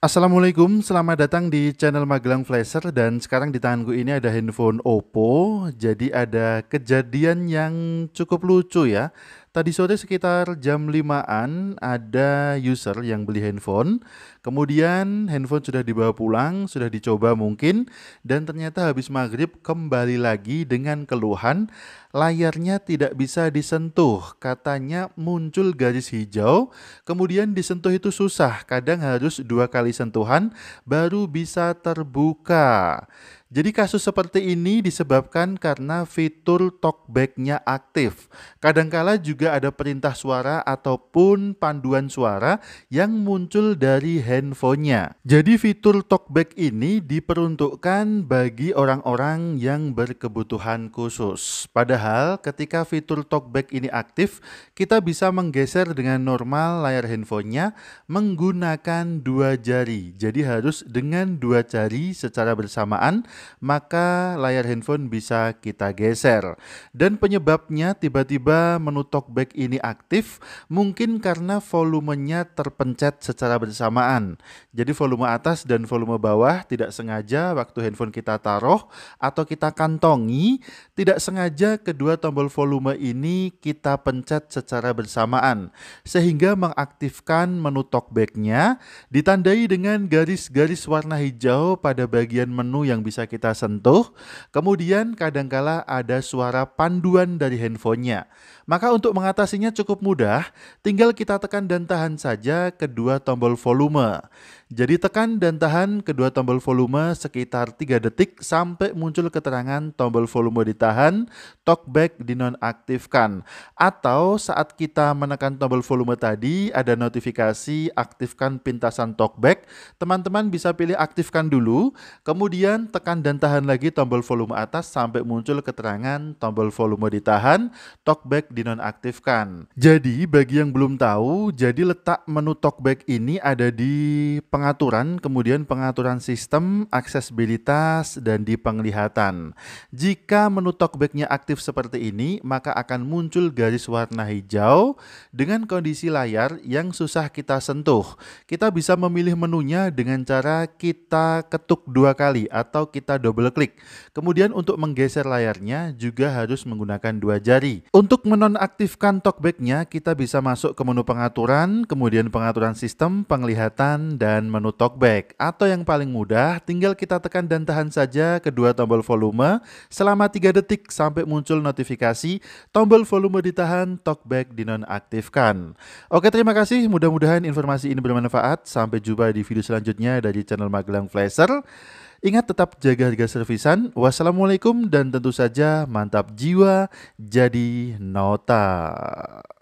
Assalamualaikum, selamat datang di channel Magelang Flasher dan sekarang di tanganku ini ada handphone Oppo. Jadi ada kejadian yang cukup lucu ya. Tadi sore sekitar jam 5-an ada user yang beli handphone. Kemudian handphone sudah dibawa pulang, sudah dicoba mungkin. Dan ternyata habis maghrib kembali lagi dengan keluhan layarnya tidak bisa disentuh. Katanya muncul garis hijau, kemudian disentuh itu susah. Kadang harus dua kali sentuhan baru bisa terbuka. Jadi kasus seperti ini disebabkan karena fitur talkback-nya aktif. Kadangkala juga ada perintah suara ataupun panduan suara yang muncul dari handphonenya. Jadi fitur talkback ini diperuntukkan bagi orang-orang yang berkebutuhan khusus. Padahal ketika fitur talkback ini aktif, kita bisa menggeser dengan normal layar handphonenya menggunakan dua jari. Jadi harus dengan dua jari secara bersamaan maka layar handphone bisa kita geser. Dan penyebabnya tiba-tiba menu talkback ini aktif mungkin karena volumenya terpencet secara bersamaan. Jadi volume atas dan volume bawah tidak sengaja waktu handphone kita taruh atau kita kantongi, tidak sengaja kedua tombol volume ini kita pencet secara bersamaan sehingga mengaktifkan menu talkbacknya ditandai dengan garis-garis warna hijau pada bagian menu yang bisa kita sentuh, kemudian kadangkala ada suara panduan dari handphonenya. Maka untuk mengatasinya cukup mudah, tinggal kita tekan dan tahan saja kedua tombol volume. Jadi tekan dan tahan kedua tombol volume sekitar 3 detik sampai muncul keterangan tombol volume ditahan, talkback dinonaktifkan. Atau saat kita menekan tombol volume tadi ada notifikasi aktifkan pintasan talkback, teman-teman bisa pilih aktifkan dulu, kemudian tekan dan tahan lagi tombol volume atas sampai muncul keterangan tombol volume ditahan, talkback dinonaktifkan. Jadi bagi yang belum tahu, jadi letak menu talkback ini ada di pengaturan, kemudian pengaturan sistem, aksesibilitas, dan di penglihatan. Jika menu talkbacknya aktif seperti ini, maka akan muncul garis warna hijau dengan kondisi layar yang susah kita sentuh. Kita bisa memilih menunya dengan cara kita ketuk dua kali atau kita double klik. Kemudian untuk menggeser layarnya juga harus menggunakan dua jari. Untuk menonaktifkan talkbacknya, kita bisa masuk ke menu pengaturan, kemudian pengaturan sistem, penglihatan, dan menu talkback atau yang paling mudah tinggal kita tekan dan tahan saja kedua tombol volume selama 3 detik sampai muncul notifikasi tombol volume ditahan talkback dinonaktifkan. Oke terima kasih mudah-mudahan informasi ini bermanfaat sampai jumpa di video selanjutnya dari channel Magelang Flasher. Ingat tetap jaga harga servisan. Wassalamualaikum dan tentu saja mantap jiwa jadi nota.